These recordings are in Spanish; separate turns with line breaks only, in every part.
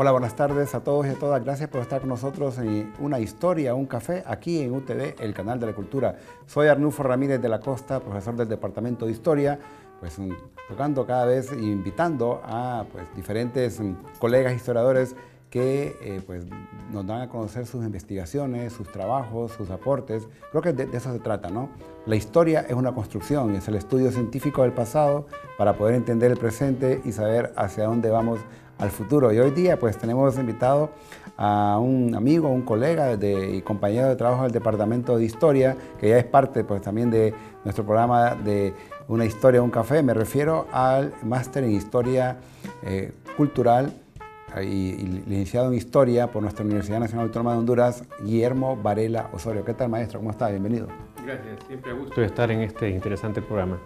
Hola, buenas tardes a todos y a todas. Gracias por estar con nosotros en Una Historia, un Café, aquí en UTV, el canal de la cultura. Soy Arnulfo Ramírez de la Costa, profesor del Departamento de Historia, pues mm, tocando cada vez, e invitando a pues, diferentes mm, colegas historiadores que eh, pues, nos dan a conocer sus investigaciones, sus trabajos, sus aportes. Creo que de, de, eso se trata, ¿no? La historia es una construcción, es el estudio científico del pasado para poder entender el presente y saber hacia dónde vamos futuro. Y hoy día pues tenemos invitado a un amigo, un colega y compañero de trabajo del Departamento de Historia, que ya es parte pues también de nuestro programa de Una Historia, un Café. Me refiero al máster en Historia eh, Cultural eh, y, licenciado en Historia por nuestra Universidad Nacional Autónoma de Honduras, Guillermo Varela Osorio. ¿Qué tal, maestro? ¿Cómo está? Bienvenido.
Gracias, siempre gusto
estar en este interesante programa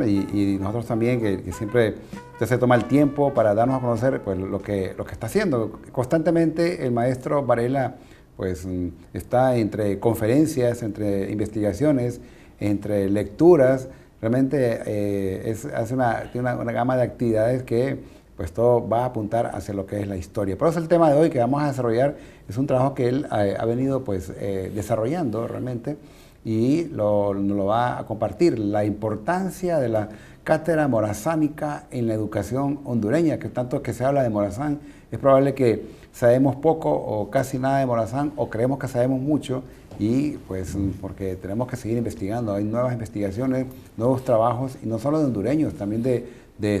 y, nosotros también, que, siempre se toma el tiempo para darnos a conocer pues, lo, que, lo que está haciendo. Constantemente el maestro Varela pues, mm, está entre conferencias, entre investigaciones, entre lecturas. Realmente eh, es, hace una, tiene una, gama de actividades que pues todo va a apuntar hacia lo que es la historia. Por eso el tema de hoy que vamos a desarrollar es un trabajo que él ha, venido pues eh, desarrollando realmente y lo, lo va a compartir, la importancia de la cátedra morazánica en la educación hondureña, que tanto que se habla de Morazán, es probable que sabemos poco o casi nada de Morazán o creemos que sabemos mucho y pues porque tenemos que seguir investigando, hay nuevas investigaciones, nuevos trabajos y no solo de hondureños, también de,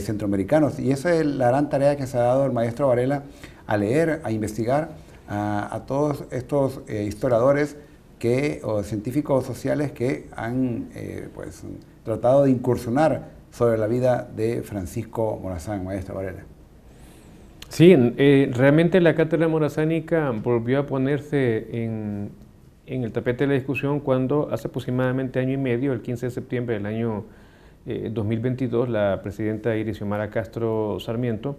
centroamericanos y esa es la gran tarea que se ha dado el maestro Varela a leer, a investigar a, todos estos eh, historiadores o científicos sociales que han eh, pues, tratado de incursionar sobre la vida de Francisco Morazán, maestra Varela. Sí, eh, realmente la
cátedra morazánica volvió a ponerse en, el tapete de la discusión cuando hace aproximadamente año y medio, el 15 de septiembre del año 2022, eh, la presidenta Iris Mara Castro Sarmiento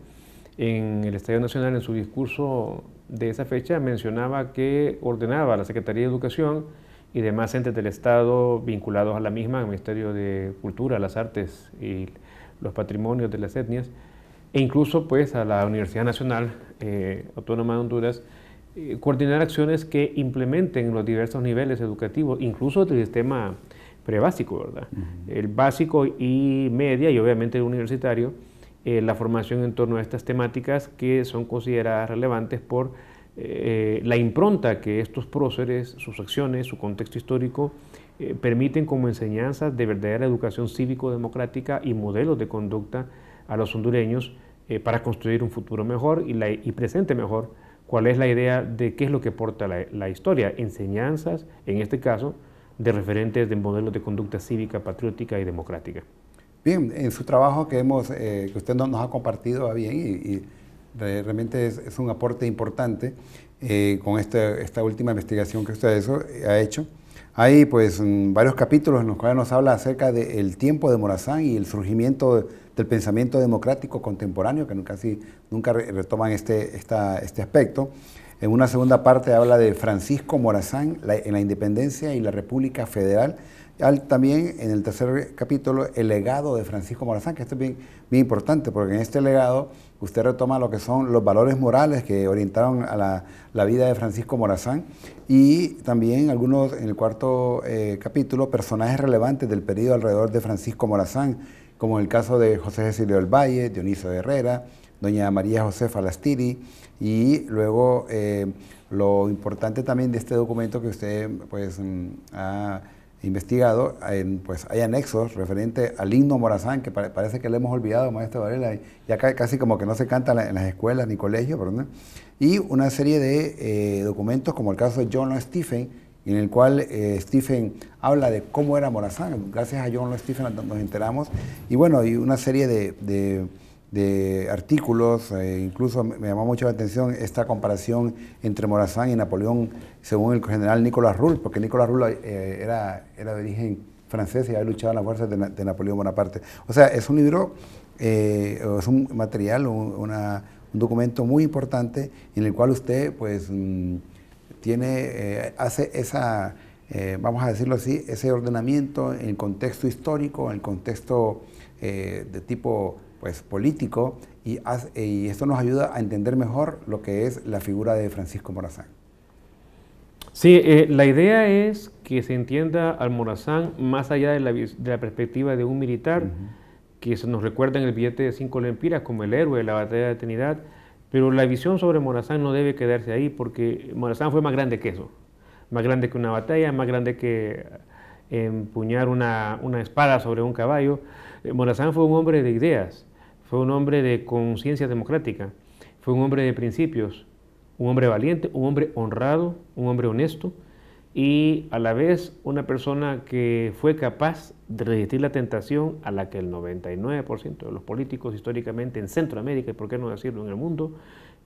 en el Estadio Nacional, en su discurso de esa fecha, mencionaba que ordenaba a la Secretaría de Educación y demás entes del Estado vinculados a la misma, al Ministerio de Cultura, las Artes y los Patrimonios de las Etnias, e incluso pues a la Universidad Nacional eh, Autónoma de Honduras, eh, coordinar acciones que implementen los diversos niveles educativos, incluso del sistema prebásico, ¿verdad? El básico y media y obviamente el universitario, eh, la formación en torno a estas temáticas que son consideradas relevantes por eh, la impronta que estos próceres, sus acciones, su contexto histórico, eh, permiten como enseñanzas de verdadera educación cívico-democrática y modelos de conducta a los hondureños para construir un futuro mejor y, la, presente mejor. ¿Cuál es la idea de qué es lo que porta la, la historia? Enseñanzas, en este caso,
de referentes de modelos de conducta cívica, patriótica y democrática. Bien, en su trabajo que, hemos, eh, que usted nos ha compartido bien y, realmente es, un aporte importante eh, con este, esta, última investigación que usted eh, ha hecho. Hay pues mm, varios capítulos en los cuales nos habla acerca del tiempo de Morazán y el surgimiento del pensamiento democrático contemporáneo, que casi nunca retoman este, este aspecto. En una segunda parte habla de Francisco Morazán en la independencia y la República Federal también en el tercer capítulo, el legado de Francisco Morazán, que esto es bien, importante, porque en este legado usted retoma lo que son los valores morales que orientaron a la, vida de Francisco Morazán y también algunos, en el cuarto eh, capítulo, personajes relevantes del periodo alrededor de Francisco Morazán, como en el caso de José Cecilio del Valle, Dionisio de Herrera, doña María José Falastiri, y luego eh, lo importante también de este documento que usted pues, mm, ha investigado, pues hay anexos referente al himno morazán, que parece que le hemos olvidado, maestro Varela, ya casi como que no se canta en las escuelas ni colegios, ¿verdad? Y una serie de eh, documentos como el caso de John Lo Stephen, en el cual eh, Stephen habla de cómo era Morazán. Gracias a John Lo Stephen nos enteramos. Y bueno, y una serie de de artículos, eh, incluso me llamó mucho la atención esta comparación entre Morazán y Napoleón, según el general Nicolás Rull, porque Nicolás Rull eh, era, era de origen francés y había luchado en las fuerzas de, Napoleón Bonaparte. O sea, es un libro, eh, es un material, un, documento muy importante en el cual usted, pues, mm, tiene, hace esa, vamos a decirlo así, ese ordenamiento en el contexto histórico, en el contexto de tipo pues, político eh, y, esto nos ayuda a entender mejor lo que es la figura de Francisco Morazán.
Sí, eh, la idea es que se entienda al Morazán más allá de la, perspectiva de un militar, que se nos recuerda en el billete de cinco lempiras como el héroe de la batalla de Trinidad, pero la visión sobre Morazán no debe quedarse ahí porque Morazán fue más grande que eso, más grande que una batalla, más grande que empuñar una, una espada sobre un caballo. Eh, Morazán fue un hombre de ideas fue un hombre de conciencia democrática, fue un hombre de principios, un hombre valiente, un hombre honrado, un hombre honesto y a la vez una persona que fue capaz de resistir la tentación a la que el 99% de los políticos históricamente en Centroamérica y por qué no decirlo en el mundo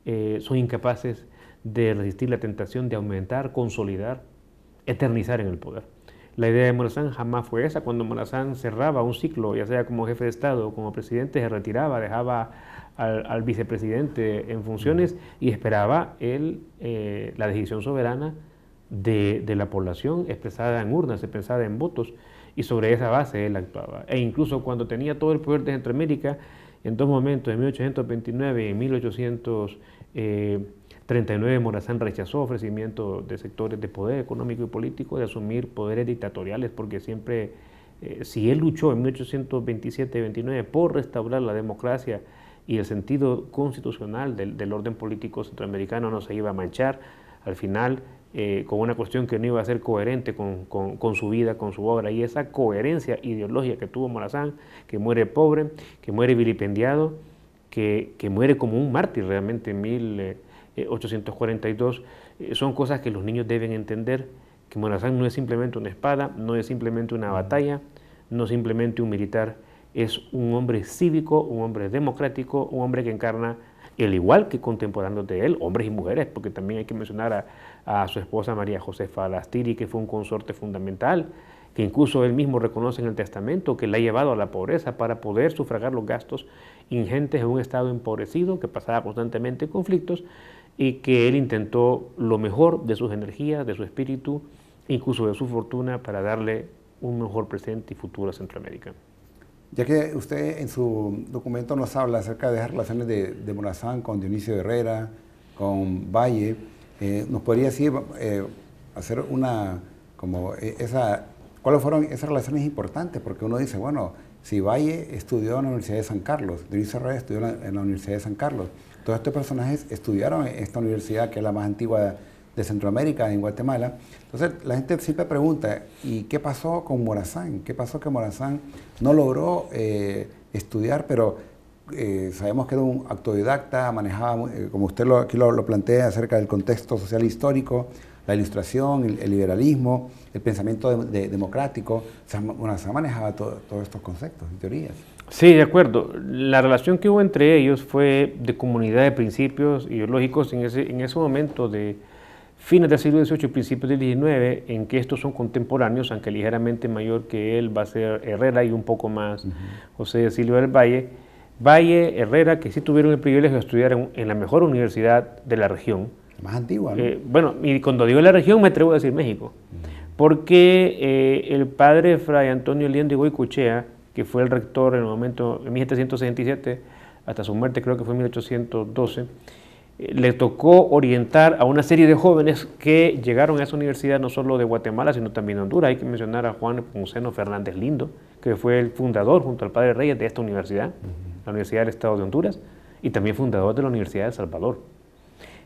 eh, son incapaces de resistir la tentación de aumentar, consolidar, eternizar en el poder. La idea de Morazán jamás fue esa. Cuando Morazán cerraba un ciclo, ya sea como jefe de Estado o como presidente, se retiraba, dejaba al, vicepresidente en funciones y esperaba eh, la decisión soberana de, la población expresada en urnas, expresada en votos, y sobre esa base él actuaba. E incluso cuando tenía todo el poder de Centroamérica, en dos momentos, en 1829 y en 1800... Eh, 39 Morazán rechazó ofrecimiento de sectores de poder económico y político de asumir poderes dictatoriales porque siempre, eh, si él luchó en 1827-29 por restaurar la democracia y el sentido constitucional del, orden político centroamericano no se iba a manchar, al final eh, con una cuestión que no iba a ser coherente con, su vida, con su obra, y esa coherencia ideológica que tuvo Morazán, que muere pobre, que muere vilipendiado, que, muere como un mártir realmente en mil... Eh, 842, eh, eh, son cosas que los niños deben entender, que Morazán no es simplemente una espada, no es simplemente una batalla, no es simplemente un militar, es un hombre cívico, un hombre democrático, un hombre que encarna el igual que contemporáneos de él, hombres y mujeres, porque también hay que mencionar a, su esposa María Josefa Lastiri, que fue un consorte fundamental, que incluso él mismo reconoce en el testamento que la ha llevado a la pobreza para poder sufragar los gastos ingentes de un Estado empobrecido que pasaba constantemente conflictos y que él intentó lo mejor de sus energías, de su espíritu, incluso de su fortuna, para
darle un mejor presente y futuro a Centroamérica. Ya que usted en su documento nos habla acerca de las relaciones de, de Morazán con Dionisio Herrera, con Valle, eh, ¿nos podría decir, eh, hacer una, como eh, esa, cuáles fueron esas relaciones importantes? Porque uno dice, bueno, si Valle estudió en la Universidad de San Carlos, Luis Herrera estudió en la Universidad de San Carlos. Todos estos personajes estudiaron en esta universidad, que es la más antigua de Centroamérica, en Guatemala. Entonces, la gente siempre pregunta, ¿y qué pasó con Morazán? ¿Qué pasó que Morazán no logró eh, estudiar, pero eh, sabemos que era un autodidacta, manejaba, eh, como usted aquí lo plantea, acerca del contexto social histórico, la ilustración, el, liberalismo, el pensamiento democrático, se, manejaba todos estos conceptos y teorías.
Sí, de acuerdo. La relación que hubo entre ellos fue de comunidad de principios ideológicos en ese, en ese momento de fines del siglo XVIII y principios del XIX, en que estos son contemporáneos, aunque ligeramente mayor que él va a ser Herrera y un poco más José de Silva del Valle. Valle, Herrera, que sí tuvieron el privilegio de estudiar en la mejor universidad de la región,
más antigua. Eh,
bueno, y cuando digo la región me atrevo a decir México, porque eh, el padre Fray Antonio Liendo y Goycuchea, que fue el rector en el momento, en 1767, hasta su muerte creo que fue en 1812, eh, le tocó orientar a una serie de jóvenes que llegaron a esa universidad no solo de Guatemala, sino también de Honduras. Hay que mencionar a Juan Ponceno Fernández Lindo, que fue el fundador junto al padre Reyes de esta universidad, la Universidad del Estado de Honduras, y también fundador de la Universidad de Salvador.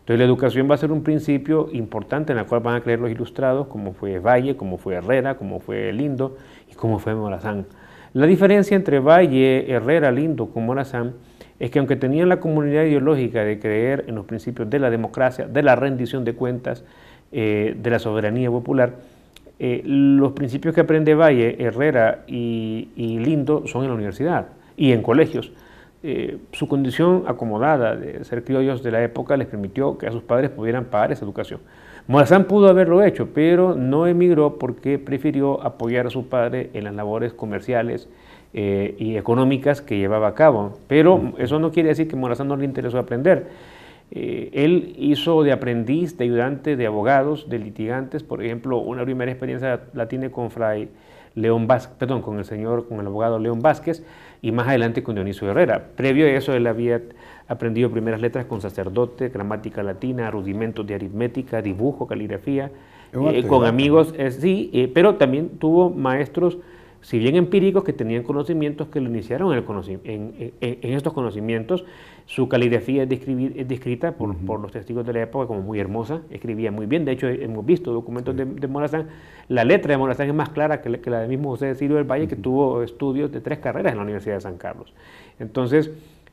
Entonces la educación va a ser un principio importante en la cual van a creer los ilustrados, como fue Valle, como fue Herrera, como fue Lindo y como fue Morazán. La diferencia entre Valle, Herrera, Lindo y Morazán es que aunque tenían la comunidad ideológica de creer en los principios de la democracia, de la rendición de cuentas, eh, de la soberanía popular, eh, los principios que aprende Valle, Herrera y Lindo son en la universidad y en colegios. Eh, su condición acomodada de ser criollos de la época les permitió que a sus padres pudieran pagar esa educación. Morazán pudo haberlo hecho, pero no emigró porque prefirió apoyar a su padre en las labores comerciales eh, y económicas que llevaba a cabo. Pero eso no quiere decir que Morazán no le interesó aprender. Eh, él hizo de aprendiz, de ayudante, de abogados, de litigantes. Por ejemplo, una primera experiencia la tiene con Fray León Vázquez, perdón, con el señor, con el abogado León Vázquez y más adelante con Dionisio Herrera. Previo a eso él había aprendido primeras letras con sacerdote, gramática latina, rudimentos de aritmética, dibujo, caligrafía, eh, con amigos, eh, sí, eh, pero también tuvo maestros si bien empíricos, que tenían conocimientos que lo iniciaron en, estos conocimientos. Su caligrafía es, descrita por, los testigos de la época como muy hermosa, escribía muy bien. De hecho, hemos visto documentos de, Morazán. La letra de Morazán es más clara que la, del mismo José de Silvio del Valle, que tuvo estudios de tres carreras en la Universidad de San Carlos. Entonces,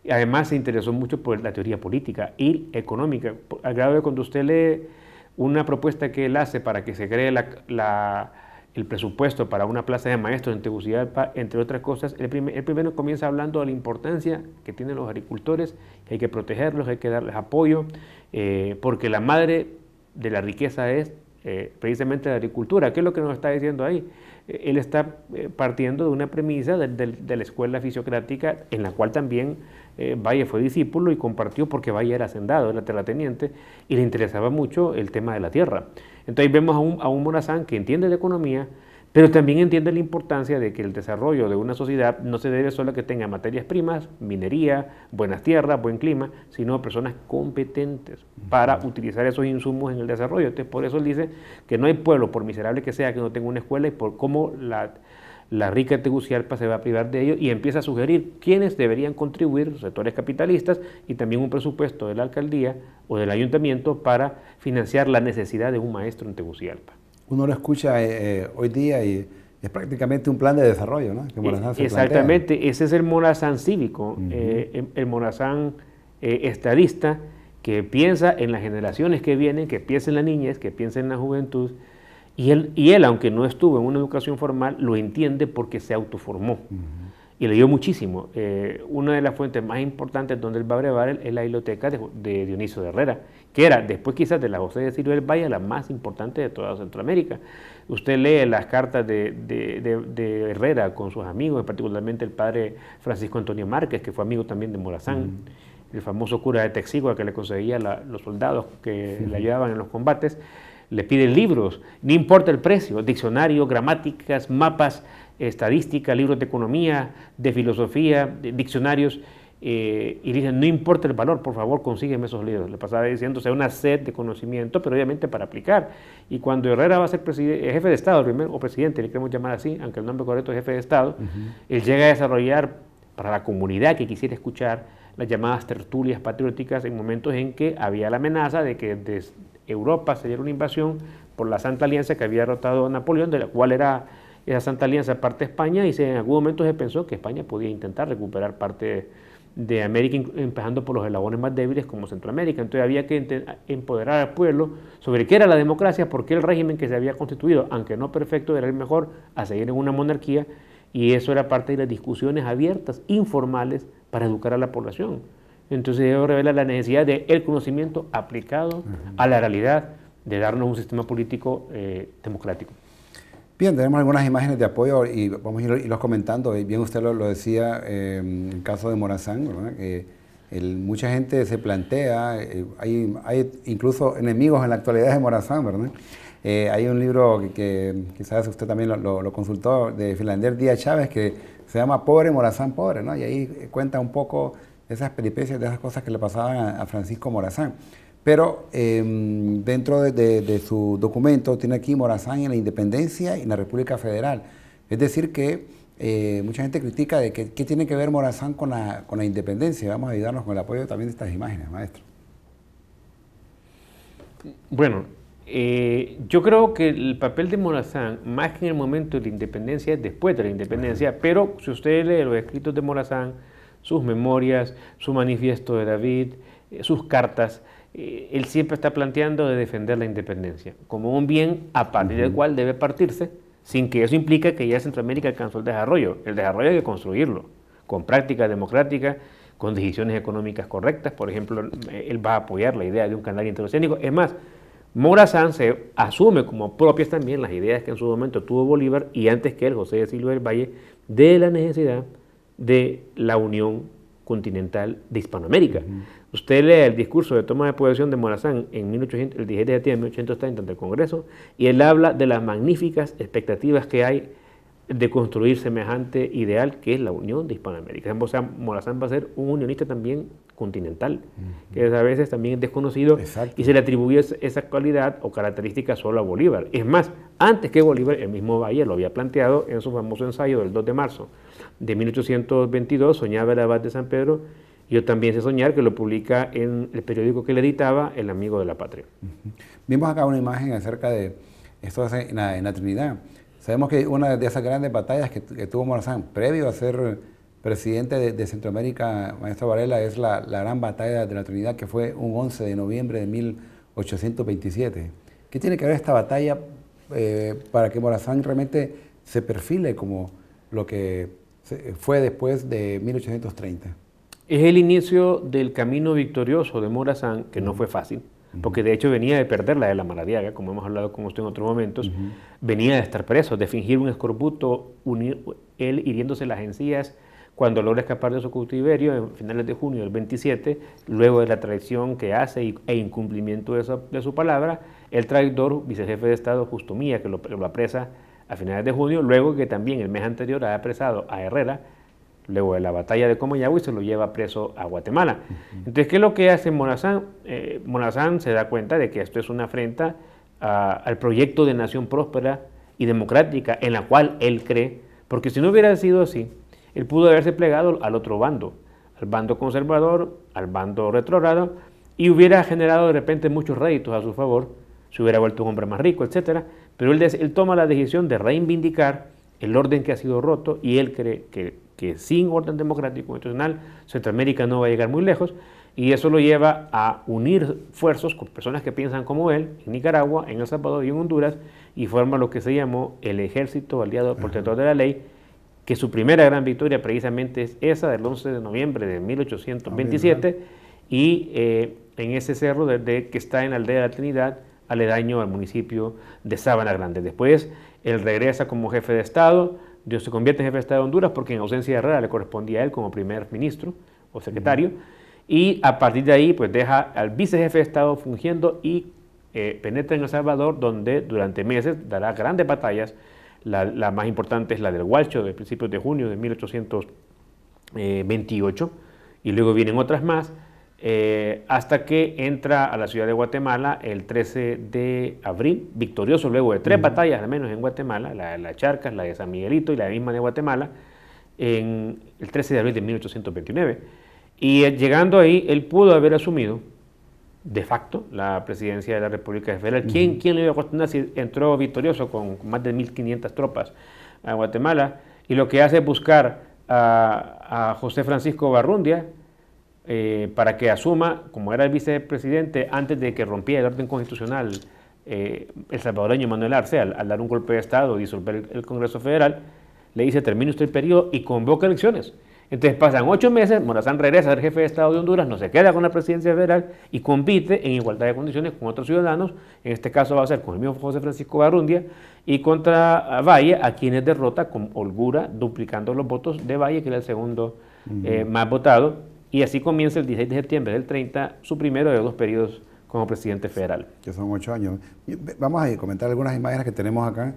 además se interesó mucho por la teoría política y económica, al grado de cuando usted lee una propuesta que él hace para que se cree la el presupuesto para una plaza de maestros en Tegucigalpa, entre otras cosas. El, primero comienza hablando de la importancia que tienen los agricultores, que hay que protegerlos, hay que darles apoyo, eh, porque la madre de la riqueza es eh, precisamente la agricultura. ¿Qué es lo que nos está diciendo ahí? Eh, él está partiendo de una premisa de, de la escuela fisiocrática en la cual también eh, Valle fue discípulo y compartió porque Valle era hacendado, era terrateniente, y le interesaba mucho el tema de la tierra. Entonces vemos a un, a un Morazán que entiende la economía, pero también entiende la importancia de que el desarrollo de una sociedad no se debe solo a que tenga materias primas, minería, buenas tierras, buen clima, sino a personas competentes para utilizar esos insumos en el desarrollo. Entonces, por eso él dice que no hay pueblo, por miserable que sea, que no tenga una escuela y por cómo la, la rica Tegucigalpa se va a privar de ello y empieza a sugerir quiénes deberían contribuir, los sectores capitalistas, y también un presupuesto de la alcaldía o del ayuntamiento para financiar la necesidad de un maestro en Tegucigalpa.
Uno lo escucha eh, eh, hoy día y es prácticamente un plan de desarrollo, ¿no? Eh, exactamente,
ese es el Morazán cívico, el Morazán estadista, que piensa en las generaciones que vienen, que piensa en la niñez, que piensa en la juventud, y él, él, aunque no estuvo en una educación formal, lo entiende porque se autoformó. Y le dio muchísimo. Eh, una de las fuentes más importantes donde él va a brevar es la biblioteca de, Dionisio de Herrera, que era, después quizás de la José de Silvio del Valle, la más importante de toda Centroamérica. Usted lee las cartas de, Herrera con sus amigos, particularmente el padre Francisco Antonio Márquez, que fue amigo también de Morazán. el famoso cura de Texigua que le conseguía los soldados que le ayudaban en los combates, le piden libros, no importa el precio, diccionario, gramáticas, mapas, estadística, libros de economía, de filosofía, diccionarios, eh, y y dicen, no importa el valor, por favor, consígueme esos libros. Le pasaba diciéndose una sed de conocimiento, pero obviamente para aplicar. Y cuando Herrera va a ser eh, jefe de Estado, primero, o presidente, le queremos llamar así, aunque el nombre correcto es jefe de Estado, él llega a desarrollar para la comunidad que quisiera escuchar las llamadas tertulias patrióticas en momentos en que había la amenaza de que Europa se diera una invasión por la Santa Alianza que había derrotado a Napoleón, de la cual era esa Santa Alianza parte de España, y se, en algún momento se pensó que España podía intentar recuperar parte de América, empezando por los eslabones más débiles como Centroamérica. Entonces había que empoderar al pueblo sobre qué era la democracia, porque el régimen que se había constituido, aunque no perfecto, era el mejor a seguir en una monarquía, y eso era parte de las discusiones abiertas, informales, para educar a la población. Entonces eso revela la necesidad del el conocimiento aplicado
a la realidad de darnos un sistema político eh, democrático. Bien, tenemos algunas imágenes de apoyo y vamos a ir, irlos comentando. Eh, bien, usted lo, decía eh, en el caso de Morazán, que mucha gente se plantea, hay, incluso enemigos en la actualidad de Morazán, ¿verdad? hay un libro que, quizás usted también lo, consultó de Filander Díaz Chávez que se llama Pobre Morazán Pobre, ¿no? Y ahí cuenta un poco esas peripecias, de esas cosas que le pasaban a, Francisco Morazán. Pero em, dentro de, su documento tiene aquí Morazán en la independencia y en la República Federal. Es decir que eh, mucha gente critica de que qué tiene que ver Morazán con la, independencia. Vamos a ayudarnos con el apoyo también de estas imágenes, maestro. Bueno,
eh, yo creo que el papel de Morazán, más que en el momento de la independencia, es después de la independencia, pero si usted lee los escritos de Morazán, sus memorias, su manifiesto de David, eh, sus cartas, eh, él siempre está planteando de defender la independencia como un bien a partir del cual debe partirse, sin que eso implique que ya Centroamérica alcanzó el desarrollo. El desarrollo hay que construirlo, con prácticas democráticas, con decisiones económicas correctas. Por ejemplo, eh, él va a apoyar la idea de un canal interoceánico. Es más, Morazán se asume como propias también las ideas que en su momento tuvo Bolívar y antes que él, José de Silva del Valle, de la necesidad de la Unión Continental de Hispanoamérica. Usted lee el discurso de toma de posesión de Morazán en 1800, el 17 de septiembre de 1830 ante el Congreso y él habla de las magníficas expectativas que hay de construir semejante ideal que es la Unión de Hispanoamérica. O sea, Morazán va a ser un unionista también continental, que a veces también es desconocido y se le atribuye esa cualidad o característica solo a Bolívar. Es más, antes que Bolívar, el mismo Valle lo había planteado en su famoso ensayo del 2 de marzo de 1822, soñaba el abad de San
Pedro, yo también sé soñar, que lo publica en el periódico que le editaba, El Amigo de la Patria. Vimos acá una imagen acerca de esto en la, Trinidad. Sabemos que una de esas grandes batallas que, que tuvo Morazán previo a ser presidente de, Centroamérica, maestro Varela, es la, gran batalla de la Trinidad que fue un 11 de noviembre de 1827. ¿Qué tiene que ver esta batalla eh, para que Morazán realmente se perfile como lo que fue después de 1830?
Es el inicio del camino victorioso de Morazán, que no fue fácil, porque de hecho venía de perder la de la Maradiaga, como hemos hablado con usted en otros momentos, venía de estar preso, de fingir un escorbuto, él hiriéndose las encías, cuando logra escapar de su cautiverio en finales de junio del 27, luego de la traición que hace e incumplimiento de su, palabra, el traidor, vicejefe de Estado Justo que lo, apresa a finales de junio, luego que también el mes anterior ha apresado a Herrera, luego de la batalla de Comayagua se lo lleva preso a Guatemala. Entonces, ¿qué es lo que hace Monazán? Eh, se da cuenta de que esto es una afrenta ah, al proyecto de nación próspera y democrática en la cual él cree, porque si no hubiera sido así, él pudo haberse plegado al otro bando, al bando conservador, al bando retrógrado, y hubiera generado de repente muchos réditos a su favor, se hubiera vuelto un hombre más rico, etc. Pero él, toma la decisión de reivindicar el orden que ha sido roto y él cree que, sin orden democrático constitucional Centroamérica no va a llegar muy lejos y eso lo lleva a unir fuerzas con personas que piensan como él en Nicaragua, en El Salvador y en Honduras y forma lo que se llamó el Ejército Aliado por Protector de la Ley, que su primera gran victoria precisamente es esa del 11 de noviembre de 1827 ah, y eh, en ese cerro desde que está en la aldea de la Trinidad, aledaño al municipio de Sabana Grande. Después él regresa como jefe de Estado, Dios se convierte en jefe de Estado de Honduras porque en ausencia de Herrera le correspondía a él como primer ministro o secretario. Y a partir de ahí, pues deja al vicejefe de Estado fungiendo y eh, penetra en El Salvador, donde durante meses dará grandes batallas la, más importante es la del Guacho de principios de junio de 1828 eh, y luego vienen otras más eh, hasta que entra a la ciudad de Guatemala el 13 de abril, victorioso luego de tres batallas al menos en Guatemala, la de las Charcas, la de San Miguelito y la misma de Guatemala, en el 13 de abril de 1829. Y eh, llegando ahí, él pudo haber asumido de facto la presidencia de la República Federal. ¿Quién, le iba a cuestionar entró victorioso con más de 1.500 tropas a Guatemala? Y lo que hace es buscar a, José Francisco Barrundia eh, para que asuma, como era el vicepresidente, antes de que rompiera el orden constitucional eh, el salvadoreño Manuel Arce, al, dar un golpe de Estado y disolver el, el Congreso Federal, le dice termine usted el periodo y convoca elecciones. Entonces pasan ocho meses, Morazán regresa a ser jefe de Estado de Honduras, no se queda con la presidencia federal y compite en igualdad de condiciones con otros ciudadanos, en este caso va a ser con el mismo José Francisco Barrundia y contra Valle, a quienes derrota con holgura, duplicando los votos de Valle, que era el segundo eh, más votado, y así comienza el 16 de septiembre del 30 su primero de dos periodos como presidente federal.
Que son ocho años. Vamos a comentar algunas imágenes que tenemos acá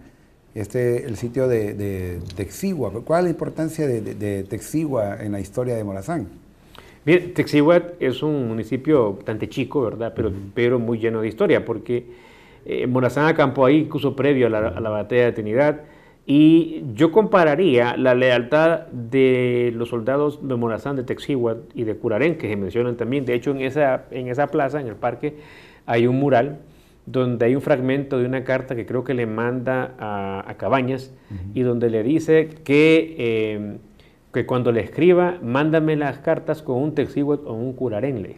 este, el sitio de, Texigua. ¿Cuál es la importancia de, Texigua en la historia de Morazán? Bien, Texigua es un municipio bastante chico, ¿verdad? Pero, pero muy lleno de historia,
porque eh, Morazán acampó ahí incluso previo a la, batalla de Trinidad. Y yo compararía la lealtad de los soldados de Morazán, de Texigua y de Curarén, que se mencionan también. De hecho, en esa, en esa plaza, en el parque, hay un mural donde hay un fragmento de una carta que creo que le manda a, Cabañas y donde le dice que, em, que cuando le escriba, mándame las cartas con un textivo o un curarenle.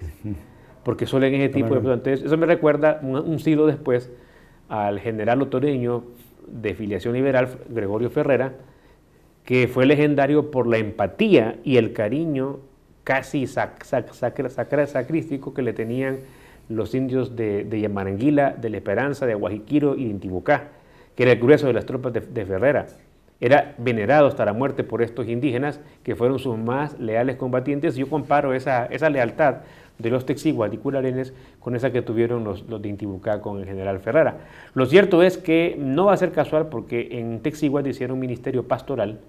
Porque suelen ese tipo de... Entonces, eso me recuerda un, siglo después al general otoreño de filiación liberal, Gregorio Ferrera, que fue legendario por la empatía y el cariño casi sac, sacra, sacrístico que le tenían los indios de, Yamaranguila, de La Esperanza, de Guajiquiro y de Intibucá, que era el grueso de las tropas de, Ferrera. Era venerado hasta la muerte por estos indígenas, que fueron sus más leales combatientes. Yo comparo esa, esa lealtad de los texiguas y cularenes con esa que tuvieron los, de Intibucá con el general Ferrera. Lo cierto es que no va a ser casual porque en Texiguas hicieron un ministerio pastoral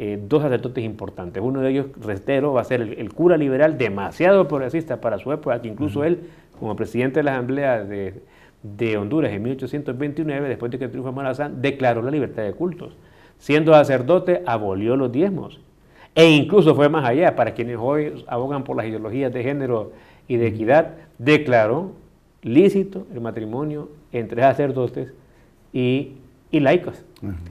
eh, dos sacerdotes importantes. Uno de ellos, Restero, va a ser el, cura liberal, demasiado progresista para su época, que incluso él como presidente de la Asamblea de, Honduras en 1829, después de que triunfó Morazán, declaró la libertad de cultos. Siendo sacerdote, abolió los diezmos. E incluso fue más allá, para quienes hoy abogan por las ideologías de género y de equidad, declaró lícito el matrimonio entre sacerdotes y, y laicos.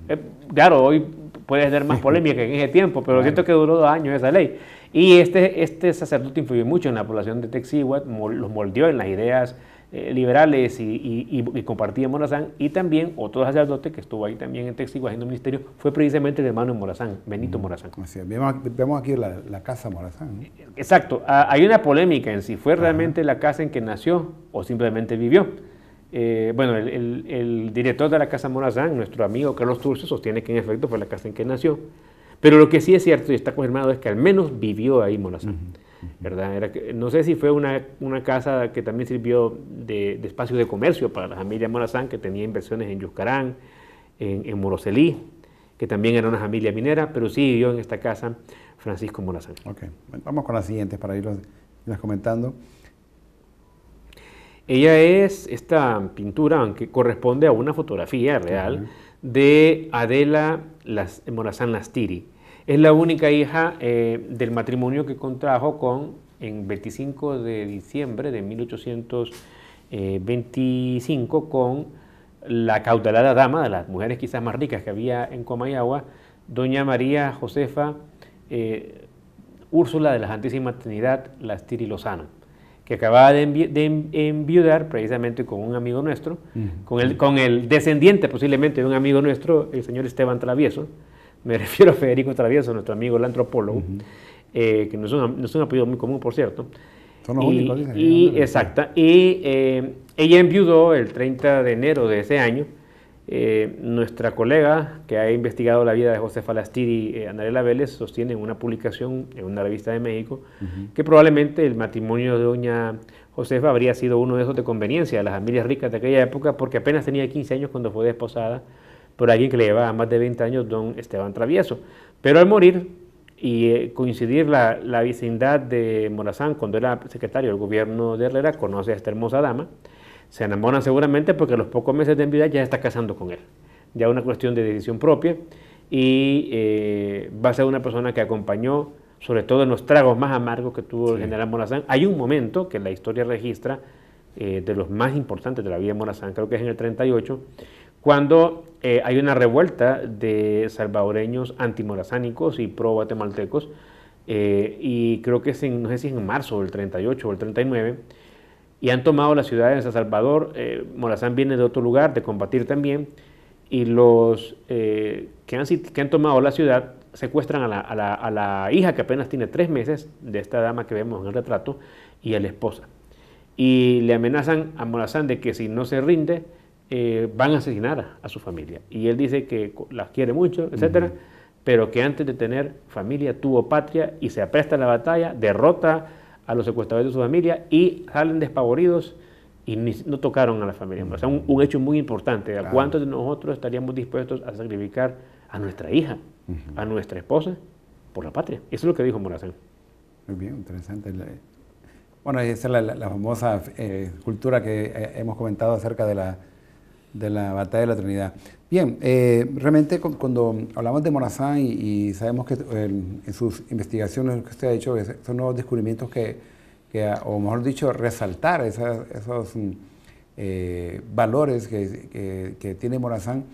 Eh, claro, hoy puede ser más polémica que en ese tiempo, pero siento que duró dos años esa ley. Y este, este sacerdote influyó mucho en la población de Texigua, los moldeó en las ideas eh, liberales y, compartía Morazán. Y también otro sacerdote que estuvo ahí también en Texigua haciendo ministerio fue precisamente el hermano de Morazán, Benito mm, Morazán.
Vemos, aquí la, casa Morazán.
Exacto. hay una polémica en si fue realmente la casa en que nació o simplemente vivió. Eh, bueno, el, el, director de la Casa Morazán, nuestro amigo Carlos Turcio, sostiene que en efecto fue la casa en que nació pero lo que sí es cierto y está confirmado es que al menos vivió ahí Morazán. ¿verdad? Era no sé si fue una, casa que también sirvió de, espacio de comercio para la familia Morazán, que tenía inversiones en Yuscarán, en, en Moroselí, que también era una familia minera, pero sí vivió en esta casa Francisco Morazán. Ok,
vamos con las siguientes para irlas, comentando.
Ella es esta pintura, aunque corresponde a una fotografía real de Adela Morazán Lastiri. Es la única hija eh, del matrimonio que contrajo con, en 25 de diciembre de 1825 eh, con la caudalada dama, de las mujeres quizás más ricas que había en Comayagua, doña María Josefa eh, Úrsula de la Santísima Trinidad Lastiri Lozano que acababa de, enviudar precisamente con un amigo nuestro, con, el, con el descendiente posiblemente de un amigo nuestro, el señor Esteban Travieso, me refiero a Federico Travieso, nuestro amigo el antropólogo, eh, que no es, un, apellido muy común, por cierto. Son los y, únicos. Y, exacta. Y eh, ella enviudó el 30 de enero de ese año eh, nuestra colega que ha investigado la vida de Josefa Lastiri y eh, Anarela Vélez, sostiene en una publicación en una revista de México que probablemente el matrimonio de doña Josefa habría sido uno de esos de conveniencia de las familias ricas de aquella época porque apenas tenía 15 años cuando fue desposada por alguien que le llevaba más de 20 años, don Esteban Travieso. Pero al morir y eh, coincidir la, la, vecindad de Morazán cuando era secretario del gobierno de Herrera, conoce a esta hermosa dama se enamoran seguramente porque a los pocos meses de vida ya está casando con él. Ya una cuestión de decisión propia y eh, va a ser una persona que acompañó, sobre todo en los tragos más amargos que tuvo el general Morazán. Hay un momento que la historia registra eh, de los más importantes de la vida de Morazán, creo que es en el 38, cuando eh, hay una revuelta de salvadoreños antimorazánicos y pro-guatemaltecos, y creo que es en, no sé si es en marzo del 38 o el 39, y han tomado la ciudad de San Salvador. Eh, Morazán viene de otro lugar, de combatir también, y los eh, que, han, que han tomado la ciudad secuestran a la, hija que apenas tiene tres meses, de esta dama que vemos en el retrato, y a la esposa. Y le amenazan a Morazán de que si no se rinde, eh, van a asesinar a, su familia. Y él dice que las quiere mucho, etcétera, pero que antes de tener familia tuvo patria y se apresta a la batalla, derrota a los secuestradores de su familia y salen despavoridos y no tocaron a la familia. O sea, un, hecho muy importante. ¿A cuántos de nosotros estaríamos dispuestos a sacrificar a nuestra hija, a nuestra esposa, por la patria? Eso es lo que dijo Morazán.
Muy bien, interesante. Bueno, esa es la, famosa eh, cultura que eh, hemos comentado acerca de la, de la batalla de la Trinidad. Bien, eh, realmente cuando hablamos de Morazán y, sabemos que eh, en, sus investigaciones que usted ha hecho son nuevos descubrimientos que, o mejor dicho, resaltar esas, esos mm, eh, valores que, tiene Morazán.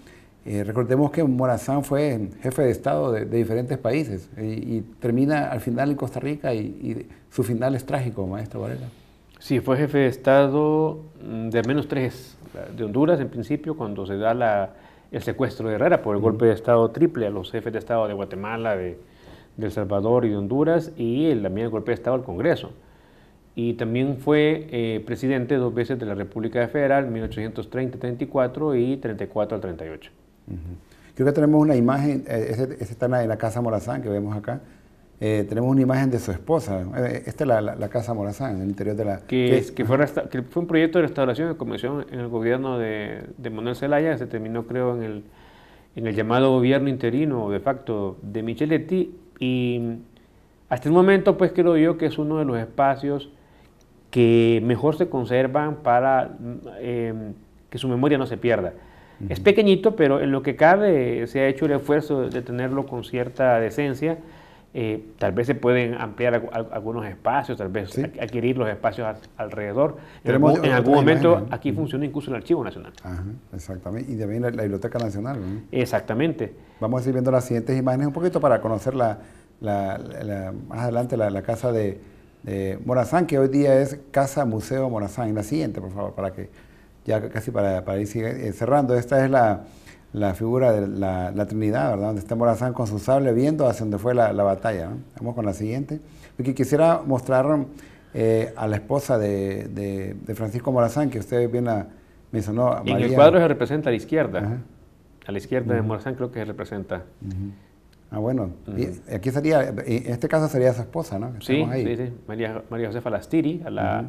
recordemos que Morazán fue jefe de Estado de, diferentes países y, termina al final en Costa Rica y, y su final es trágico, maestro Varela.
Sí, fue jefe de Estado mm, de al menos tres, de Honduras en principio, cuando se da la el secuestro de Herrera por el golpe de Estado triple a los jefes de Estado de Guatemala, de, El Salvador y de Honduras, y el, también el golpe de Estado al Congreso. Y también fue eh, presidente dos veces de la República Federal, 1830-34 y 34-38.
Creo que tenemos una imagen, eh, esa está en la Casa Morazán que vemos acá, eh, tenemos una imagen de su esposa. Eh, esta es la, Casa Morazán, en el interior de la... Que,
que, fue, un proyecto de restauración de comenzó en el gobierno de, Manuel Zelaya, que se terminó creo en el, en el llamado gobierno interino de facto de Micheletti y hasta el momento pues creo yo que es uno de los espacios que mejor se conservan para mm, em, que su memoria no se pierda. Es pequeñito, pero en lo que cabe se ha hecho el esfuerzo de tenerlo con cierta decencia. Eh, tal vez se pueden ampliar algunos espacios, tal vez adquirir los espacios alrededor. Tenemos, en, algún, momento aquí funciona incluso el
Archivo Nacional. exactamente, y también la, Biblioteca Nacional. Exactamente. Vamos a ir viendo las siguientes imágenes un poquito para conocer más adelante la, casa de, Morazán, que hoy día es Casa Museo Morazán. La siguiente, por favor, para que ya casi para, para ir eh, cerrando. Esta es la la figura de la, la Trinidad, ¿verdad? Donde está Morazán con su sable viendo hacia donde fue la, la batalla. ¿no? Vamos con la siguiente. Porque quisiera mostrar eh, a la esposa de, de, Francisco Morazán, que usted bien la mencionó. A María. el cuadro
se representa a la izquierda. A la izquierda de Morazán creo que se representa.
Ah, bueno. aquí sería, en este caso sería su esposa, ¿no? sí, sí,
sí, María, María Josefa Lastiri, a la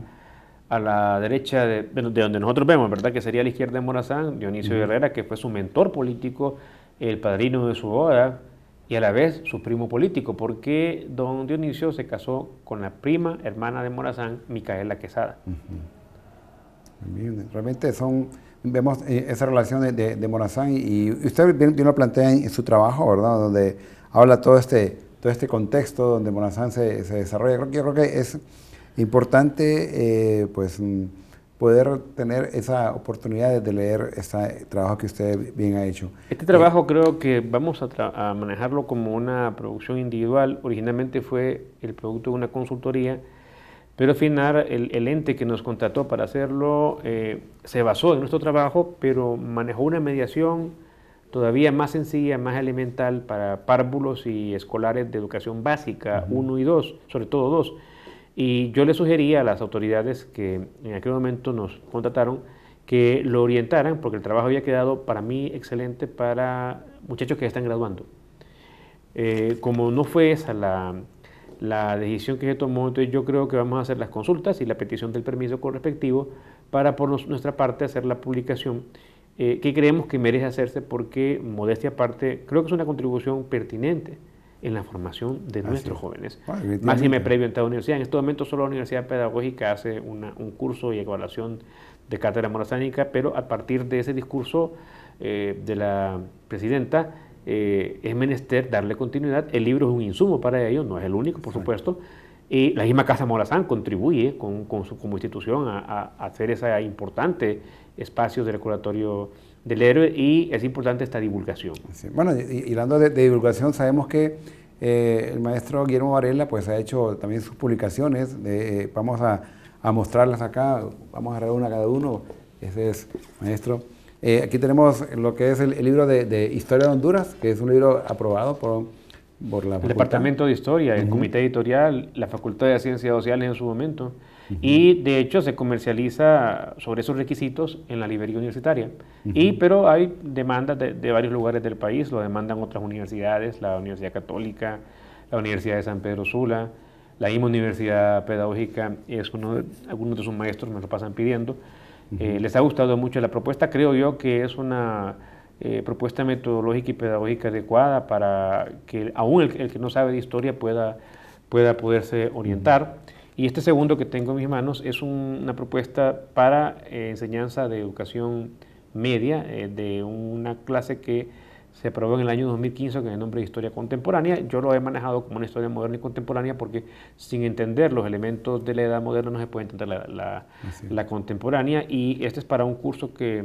a la derecha de, donde nosotros vemos, ¿verdad? Que sería la izquierda de Morazán, Dionisio Herrera, que fue su mentor político, el padrino de su boda y a la vez su primo político, porque don Dionisio se casó con la prima hermana de Morazán, Micaela Quesada.
realmente son, vemos eh, esa relación de, Morazán y, usted bien, lo plantea en, su trabajo, ¿verdad? Donde habla todo este, todo este contexto donde Morazán se, desarrolla. creo que es Importante, eh, pues, mm, poder tener esa oportunidad de leer este trabajo que usted bien ha hecho. Este
trabajo creo que vamos a, manejarlo como una producción individual. Originalmente fue el producto de una consultoría, pero al final el, ente que nos contrató para hacerlo eh, se basó en nuestro trabajo, pero manejó una mediación todavía más sencilla, más elemental para párvulos y escolares de educación básica 1 y 2, sobre todo dos. Y yo le sugería a las autoridades que en aquel momento nos contrataron que lo orientaran, porque el trabajo había quedado para mí excelente para muchachos que están graduando. Eh, como no fue esa la, la decisión que se tomó, entonces yo creo que vamos a hacer las consultas y la petición del permiso correspectivo para por nuestra parte hacer la publicación eh, que creemos que merece hacerse porque, modestia aparte, creo que es una contribución pertinente en la formación de nuestros jóvenes. previo en la universidad. En este momento solo la Universidad Pedagógica hace un curso y evaluación de cátedra morazánica, pero a partir de ese discurso eh, de la presidenta, eh, es menester darle continuidad. El libro es un insumo para ello, no es el único, por supuesto. Y la misma Casa Morazán contribuye con, su, como institución a, hacer ese importante espacio de recordatorio del héroe y es importante esta divulgación. Bueno,
y, hablando de, divulgación, sabemos que eh, el maestro Guillermo Varela pues ha hecho también sus publicaciones, eh, vamos a, mostrarlas acá, vamos a agarrar una cada uno, ese es maestro. Eh, aquí tenemos lo que es el, libro de, Historia de Honduras, que es un libro aprobado por, por la El Facultad. Departamento
de Historia, el Comité Editorial, la Facultad de Ciencias Sociales en su momento y de hecho se comercializa sobre esos requisitos en la librería universitaria. y, pero hay demandas de, varios lugares del país, lo demandan otras universidades, la Universidad Católica, la Universidad de San Pedro Sula, la misma Universidad Pedagógica, es uno algunos de sus maestros me lo pasan pidiendo. Eh, les ha gustado mucho la propuesta, creo yo que es una... Eh, propuesta metodológica y pedagógica adecuada para que aún el, que no sabe de historia pueda, pueda poderse orientar. Y este segundo que tengo en mis manos es una propuesta para eh, enseñanza de educación media eh, de una clase que se aprobó en el año 2015 con el nombre de Historia Contemporánea. Yo lo he manejado como una historia moderna y contemporánea porque sin entender los elementos de la edad moderna no se puede entender la, contemporánea. Y este es para un curso que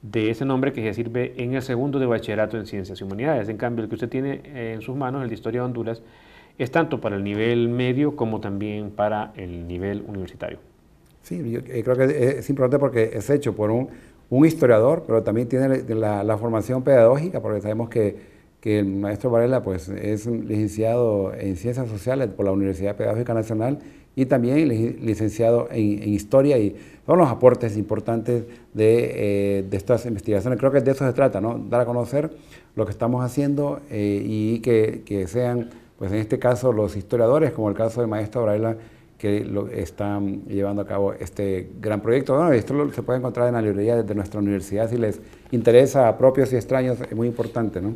de ese nombre que se sirve en el segundo de bachillerato en Ciencias y Humanidades. En cambio, el que usted tiene eh, en sus manos, el de Historia de Honduras, es tanto para el nivel medio como también para el nivel universitario.
Sí, yo eh, creo que es importante porque es hecho por un, historiador, pero también tiene la, formación pedagógica, porque sabemos que, el maestro Varela pues, es licenciado en Ciencias Sociales por la Universidad Pedagógica Nacional y también licenciado en, Historia y son los aportes importantes eh, de, estas investigaciones. Creo que de eso se trata, ¿no? Dar a conocer lo que estamos haciendo eh, y que, que sean pues en este caso los historiadores, como el caso del maestro Varela, que lo están mm, llevando a cabo este gran proyecto. Bueno, esto se puede encontrar en la librería de nuestra universidad si les interesa a propios y extraños, es muy importante. ¿no?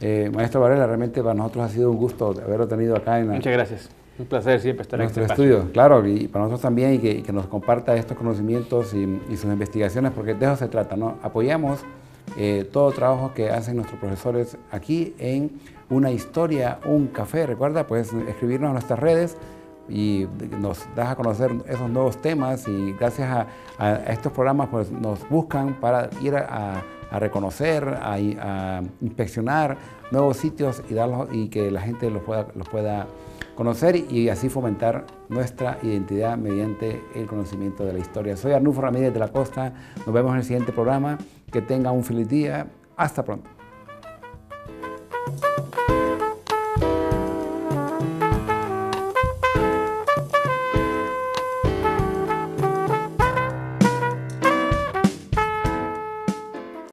Eh, maestro Varela, realmente para nosotros ha sido un gusto haberlo tenido acá. En Muchas gracias, un placer siempre estar en nuestro este estudio. Claro, y para nosotros también, y que, nos comparta estos conocimientos y, y, sus investigaciones, porque de eso se trata, ¿no? Apoyamos todo eh, todo trabajo que hacen nuestros profesores aquí en una historia, un café. Recuerda, puedes escribirnos a nuestras redes y nos das a conocer esos nuevos temas y gracias a, estos programas pues nos buscan para ir a, reconocer, a, inspeccionar nuevos sitios y, darlos, y que la gente los pueda, los pueda conocer y así fomentar nuestra identidad mediante el conocimiento de la historia. Soy Arnulfo Ramírez de la Costa, nos vemos en el siguiente programa. Que tenga un feliz día. Hasta pronto.